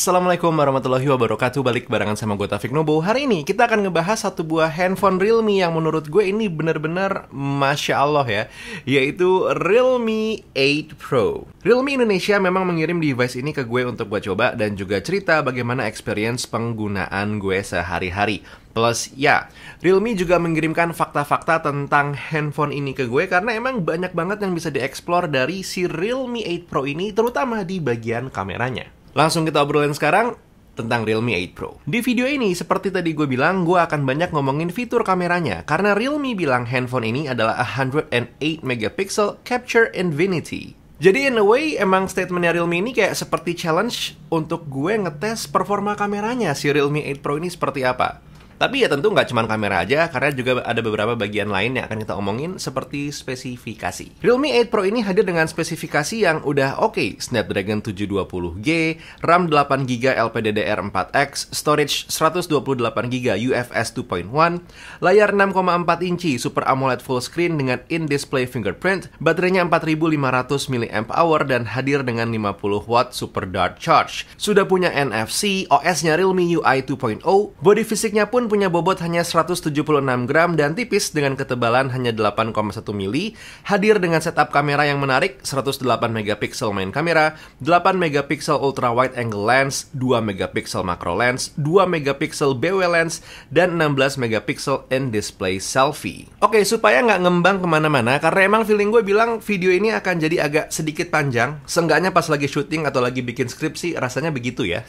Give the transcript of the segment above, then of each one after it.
Assalamualaikum warahmatullahi wabarakatuh Balik barengan sama gue Taufik Nobo Hari ini kita akan ngebahas satu buah handphone Realme Yang menurut gue ini bener-bener Masya Allah ya Yaitu Realme 8 Pro Realme Indonesia memang mengirim device ini ke gue untuk gue coba Dan juga cerita bagaimana experience penggunaan gue sehari-hari Plus ya, Realme juga mengirimkan fakta-fakta tentang handphone ini ke gue karena emang banyak banget yang bisa dieksplor dari si Realme 8 Pro ini terutama di bagian kameranya. Langsung kita obrolin sekarang tentang Realme 8 Pro. Di video ini, seperti tadi gue bilang, gue akan banyak ngomongin fitur kameranya karena Realme bilang handphone ini adalah 108 mp capture infinity. Jadi in a way emang statementnya Realme ini kayak seperti challenge untuk gue ngetes performa kameranya si Realme 8 Pro ini seperti apa. Tapi ya tentu nggak cuma kamera aja, karena juga ada beberapa bagian lain yang akan kita omongin seperti spesifikasi. Realme 8 Pro ini hadir dengan spesifikasi yang udah oke, okay. Snapdragon 720G, RAM 8GB LPDDR4X, storage 128GB UFS 2.1, layar 6,4 inci Super AMOLED full screen dengan in-display fingerprint, baterainya 4500 mAh dan hadir dengan 50 w super dark charge. Sudah punya NFC, OS-nya Realme UI 2.0, body fisiknya pun punya bobot hanya 176 gram dan tipis dengan ketebalan hanya 8,1 mili, hadir dengan setup kamera yang menarik 108 megapiksel main kamera, 8 megapiksel ultra wide angle lens, 2 megapiksel macro lens, 2 megapiksel BW lens, dan 16 megapiksel in display selfie. Oke, supaya nggak ngembang kemana-mana, karena emang feeling gue bilang video ini akan jadi agak sedikit panjang, seenggaknya pas lagi syuting atau lagi bikin skripsi rasanya begitu ya.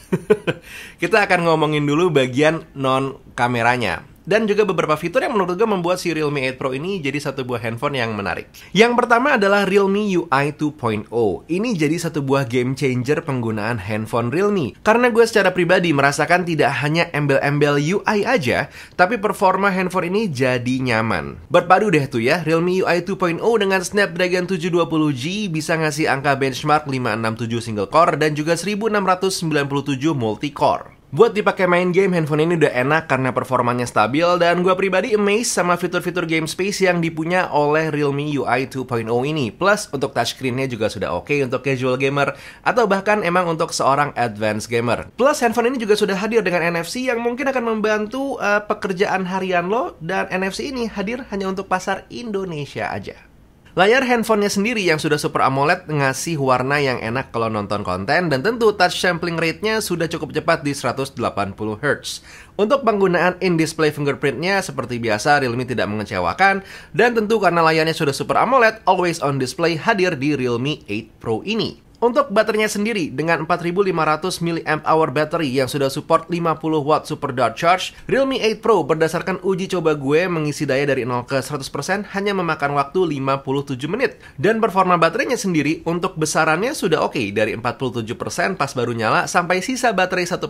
Kita akan ngomongin dulu bagian non-kamera kameranya dan juga beberapa fitur yang menurut gue membuat si Realme 8 Pro ini jadi satu buah handphone yang menarik. Yang pertama adalah Realme UI 2.0. Ini jadi satu buah game changer penggunaan handphone Realme. Karena gue secara pribadi merasakan tidak hanya embel-embel UI aja, tapi performa handphone ini jadi nyaman. Berpadu deh tuh ya, Realme UI 2.0 dengan Snapdragon 720G bisa ngasih angka benchmark 567 single core dan juga 1697 multi core. Buat dipakai main game, handphone ini udah enak karena performanya stabil dan gue pribadi amazed sama fitur-fitur game space yang dipunya oleh Realme UI 2.0 ini. Plus, untuk touchscreen-nya juga sudah oke okay untuk casual gamer atau bahkan emang untuk seorang advanced gamer. Plus, handphone ini juga sudah hadir dengan NFC yang mungkin akan membantu uh, pekerjaan harian lo dan NFC ini hadir hanya untuk pasar Indonesia aja. Layar handphonenya sendiri yang sudah Super AMOLED ngasih warna yang enak kalau nonton konten dan tentu touch sampling rate-nya sudah cukup cepat di 180Hz. Untuk penggunaan in-display fingerprint-nya, seperti biasa Realme tidak mengecewakan dan tentu karena layarnya sudah Super AMOLED, always on display hadir di Realme 8 Pro ini. Untuk baterainya sendiri, dengan 4500 mAh battery yang sudah support 50 watt super dark charge, Realme 8 Pro berdasarkan uji coba gue mengisi daya dari 0 ke 100% hanya memakan waktu 57 menit. Dan performa baterainya sendiri untuk besarannya sudah oke, okay, dari 47% pas baru nyala sampai sisa baterai 1%,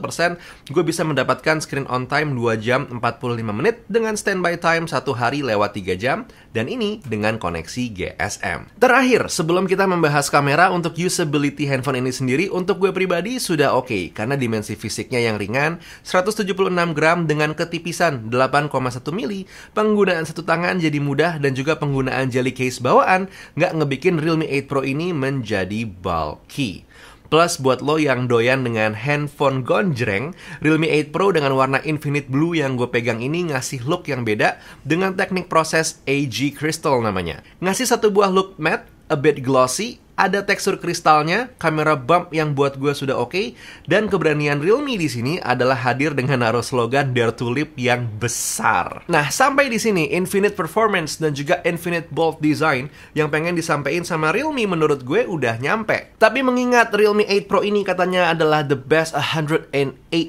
gue bisa mendapatkan screen on time 2 jam 45 menit dengan standby time 1 hari lewat 3 jam, dan ini dengan koneksi GSM. Terakhir, sebelum kita membahas kamera untuk usability durability handphone ini sendiri untuk gue pribadi sudah oke okay, karena dimensi fisiknya yang ringan 176 gram dengan ketipisan 8,1 mili, penggunaan satu tangan jadi mudah dan juga penggunaan jelly case bawaan nggak ngebikin Realme 8 Pro ini menjadi bulky. Plus buat lo yang doyan dengan handphone gonjreng, Realme 8 Pro dengan warna Infinite Blue yang gue pegang ini ngasih look yang beda dengan teknik proses AG Crystal namanya. Ngasih satu buah look matte, a bit glossy, ada tekstur kristalnya, kamera bump yang buat gue sudah oke, okay, dan keberanian Realme di sini adalah hadir dengan naruh slogan Dare to Leap yang besar. Nah, sampai di sini Infinite Performance dan juga Infinite Bold Design yang pengen disampaikan sama Realme menurut gue udah nyampe. Tapi mengingat Realme 8 Pro ini katanya adalah the best 108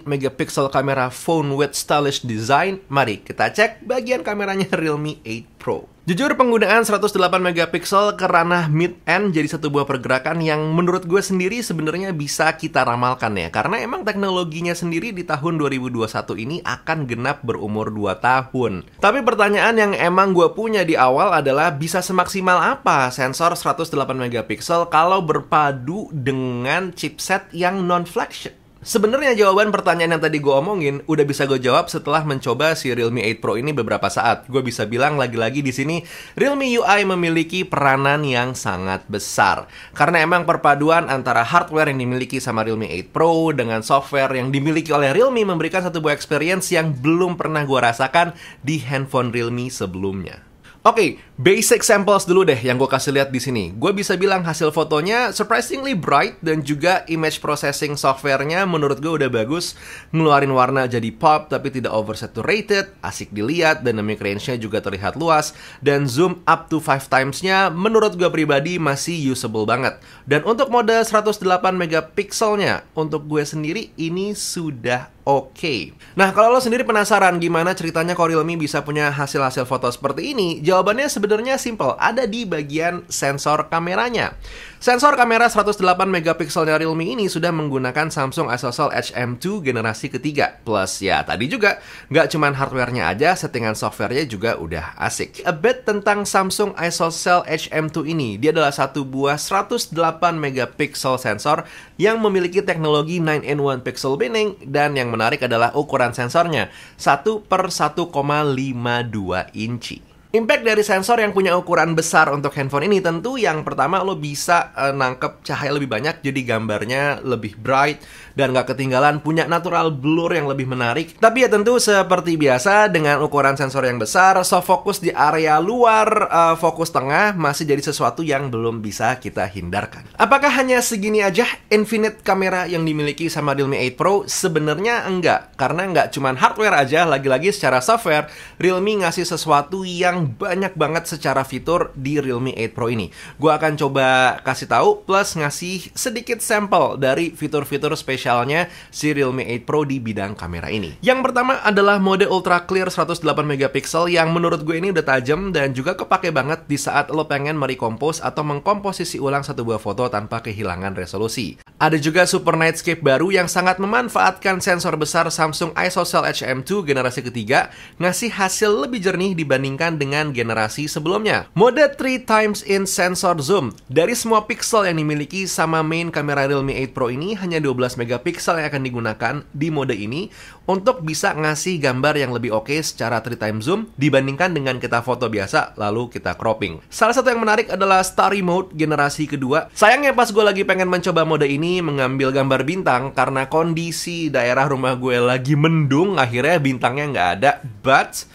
megapixel kamera phone with stylish design, mari kita cek bagian kameranya Realme 8 Pro. Jujur penggunaan 108 megapiksel ke ranah mid end jadi satu buah pergerakan yang menurut gue sendiri sebenarnya bisa kita ramalkan ya karena emang teknologinya sendiri di tahun 2021 ini akan genap berumur 2 tahun. Tapi pertanyaan yang emang gue punya di awal adalah bisa semaksimal apa sensor 108 megapiksel kalau berpadu dengan chipset yang non flagship? Sebenarnya jawaban pertanyaan yang tadi gue omongin udah bisa gue jawab setelah mencoba si Realme 8 Pro ini beberapa saat. Gue bisa bilang lagi-lagi di sini Realme UI memiliki peranan yang sangat besar. Karena emang perpaduan antara hardware yang dimiliki sama Realme 8 Pro dengan software yang dimiliki oleh Realme memberikan satu buah experience yang belum pernah gue rasakan di handphone Realme sebelumnya. Oke, okay, basic samples dulu deh yang gue kasih lihat di sini. Gue bisa bilang hasil fotonya surprisingly bright dan juga image processing softwarenya menurut gue udah bagus. Ngeluarin warna jadi pop tapi tidak oversaturated, asik dilihat, dynamic range-nya juga terlihat luas, dan zoom up to 5 times-nya menurut gue pribadi masih usable banget. Dan untuk mode 108 megapikselnya, untuk gue sendiri ini sudah Oke. Nah, kalau lo sendiri penasaran gimana ceritanya kok Realme bisa punya hasil-hasil foto seperti ini, jawabannya sebenarnya simple. Ada di bagian sensor kameranya. Sensor kamera 108 megapikselnya Realme ini sudah menggunakan Samsung ISOCELL HM2 generasi ketiga. Plus ya, tadi juga nggak cuman hardwarenya aja, settingan softwarenya juga udah asik. A bit tentang Samsung ISOCELL HM2 ini, dia adalah satu buah 108 megapiksel sensor yang memiliki teknologi 9-in-1 pixel binning dan yang menarik adalah ukuran sensornya, 1 per 1,52 inci. Impact dari sensor yang punya ukuran besar untuk handphone ini tentu yang pertama lo bisa uh, nangkep cahaya lebih banyak jadi gambarnya lebih bright dan nggak ketinggalan punya natural blur yang lebih menarik. Tapi ya tentu seperti biasa dengan ukuran sensor yang besar, soft fokus di area luar uh, fokus tengah masih jadi sesuatu yang belum bisa kita hindarkan. Apakah hanya segini aja infinite kamera yang dimiliki sama Realme 8 Pro? Sebenarnya enggak, karena nggak cuman hardware aja, lagi-lagi secara software Realme ngasih sesuatu yang yang banyak banget secara fitur di Realme 8 Pro ini. Gua akan coba kasih tahu plus ngasih sedikit sampel dari fitur-fitur spesialnya si Realme 8 Pro di bidang kamera ini. Yang pertama adalah mode ultra clear 108 megapiksel yang menurut gue ini udah tajam dan juga kepake banget di saat lo pengen merekompos atau mengkomposisi ulang satu buah foto tanpa kehilangan resolusi. Ada juga Super Nightscape baru yang sangat memanfaatkan sensor besar Samsung ISOCELL HM2 generasi ketiga ngasih hasil lebih jernih dibandingkan dengan dengan generasi sebelumnya. Mode 3 times in sensor zoom. Dari semua pixel yang dimiliki sama main kamera Realme 8 Pro ini hanya 12 megapiksel yang akan digunakan di mode ini untuk bisa ngasih gambar yang lebih oke okay secara 3 time zoom dibandingkan dengan kita foto biasa lalu kita cropping. Salah satu yang menarik adalah Starry Mode generasi kedua. Sayangnya pas gue lagi pengen mencoba mode ini mengambil gambar bintang karena kondisi daerah rumah gue lagi mendung akhirnya bintangnya nggak ada. But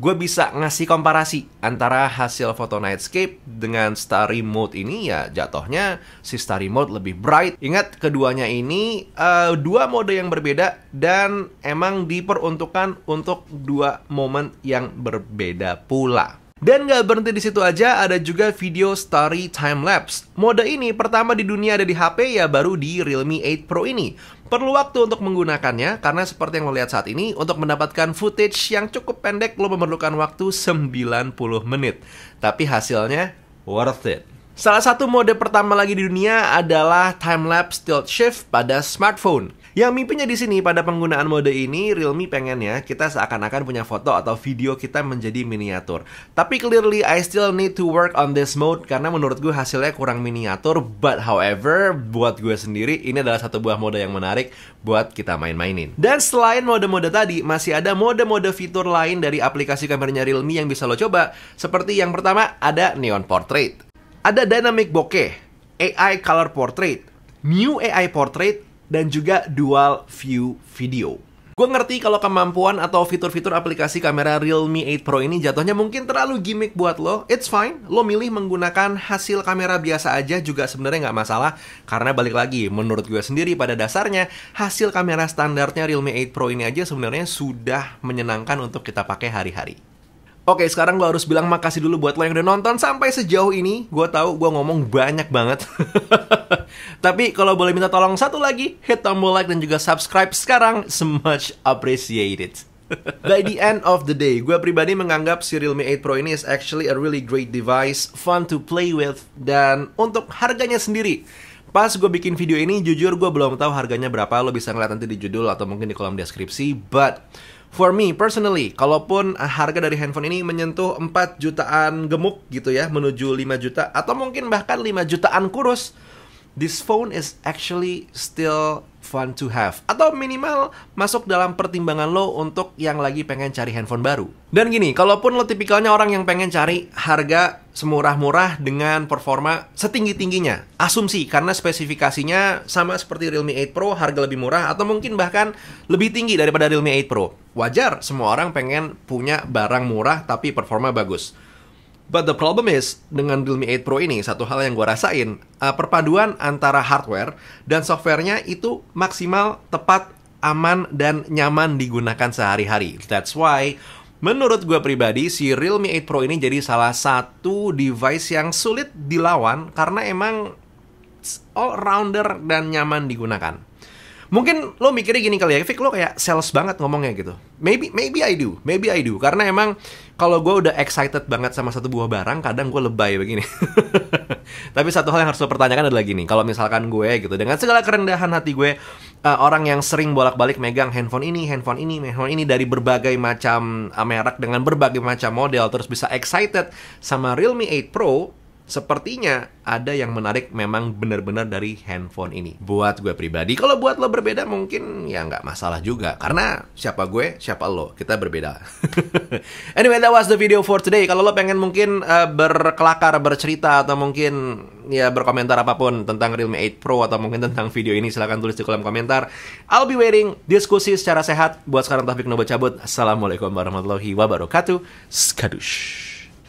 gue bisa ngasih komparasi antara hasil foto Nightscape dengan Starry Mode ini ya jatohnya si Starry Mode lebih bright. Ingat keduanya ini uh, dua mode yang berbeda dan emang diperuntukkan untuk dua momen yang berbeda pula. Dan nggak berhenti di situ aja, ada juga video story time lapse. Mode ini pertama di dunia ada di HP ya baru di Realme 8 Pro ini. Perlu waktu untuk menggunakannya karena seperti yang lo lihat saat ini, untuk mendapatkan footage yang cukup pendek lo memerlukan waktu 90 menit. Tapi hasilnya worth it. Salah satu mode pertama lagi di dunia adalah time lapse tilt shift pada smartphone. Yang mimpinya di sini pada penggunaan mode ini Realme pengennya kita seakan-akan punya foto atau video kita menjadi miniatur. Tapi clearly I still need to work on this mode karena menurut gue hasilnya kurang miniatur. But however, buat gue sendiri ini adalah satu buah mode yang menarik buat kita main-mainin. Dan selain mode-mode tadi, masih ada mode-mode fitur lain dari aplikasi kameranya Realme yang bisa lo coba. Seperti yang pertama ada Neon Portrait. Ada Dynamic Bokeh, AI Color Portrait, New AI Portrait, dan juga dual view video. Gue ngerti kalau kemampuan atau fitur-fitur aplikasi kamera Realme 8 Pro ini jatuhnya mungkin terlalu gimmick buat lo. It's fine, lo milih menggunakan hasil kamera biasa aja juga sebenarnya nggak masalah. Karena balik lagi, menurut gue sendiri pada dasarnya hasil kamera standarnya Realme 8 Pro ini aja sebenarnya sudah menyenangkan untuk kita pakai hari-hari. Oke, sekarang gue harus bilang makasih dulu buat lo yang udah nonton sampai sejauh ini. Gue tahu gue ngomong banyak banget. Tapi kalau boleh minta tolong satu lagi, hit tombol like dan juga subscribe sekarang. So much appreciated. By the end of the day, gue pribadi menganggap si Realme 8 Pro ini is actually a really great device, fun to play with, dan untuk harganya sendiri, Pas gue bikin video ini, jujur gue belum tahu harganya berapa. Lo bisa ngeliat nanti di judul atau mungkin di kolom deskripsi. But For me personally, kalaupun ah, harga dari handphone ini menyentuh 4 jutaan gemuk gitu ya, menuju 5 juta atau mungkin bahkan 5 jutaan kurus, this phone is actually still fun to have atau minimal masuk dalam pertimbangan lo untuk yang lagi pengen cari handphone baru. Dan gini, kalaupun lo tipikalnya orang yang pengen cari harga semurah-murah dengan performa setinggi-tingginya, asumsi karena spesifikasinya sama seperti Realme 8 Pro harga lebih murah atau mungkin bahkan lebih tinggi daripada Realme 8 Pro. Wajar semua orang pengen punya barang murah tapi performa bagus. But the problem is dengan Realme 8 Pro ini satu hal yang gue rasain uh, perpaduan antara hardware dan softwarenya itu maksimal tepat aman dan nyaman digunakan sehari-hari. That's why menurut gue pribadi si Realme 8 Pro ini jadi salah satu device yang sulit dilawan karena emang all rounder dan nyaman digunakan mungkin lo mikirnya gini kali ya Fik lo kayak sales banget ngomongnya gitu maybe maybe I do maybe I do karena emang kalau gue udah excited banget sama satu buah barang kadang gue lebay begini tapi satu hal yang harus lo pertanyakan adalah gini kalau misalkan gue gitu dengan segala kerendahan hati gue uh, orang yang sering bolak-balik megang handphone ini handphone ini handphone ini dari berbagai macam eh, merek dengan berbagai macam model terus bisa excited sama Realme 8 Pro Sepertinya ada yang menarik memang benar-benar dari handphone ini. Buat gue pribadi, kalau buat lo berbeda mungkin ya nggak masalah juga. Karena siapa gue, siapa lo. Kita berbeda. anyway, that was the video for today. Kalau lo pengen mungkin uh, berkelakar, bercerita, atau mungkin ya berkomentar apapun tentang Realme 8 Pro atau mungkin tentang video ini, silahkan tulis di kolom komentar. I'll be waiting. Diskusi secara sehat. Buat sekarang Taufik Nobo cabut. Assalamualaikum warahmatullahi wabarakatuh. Skadush.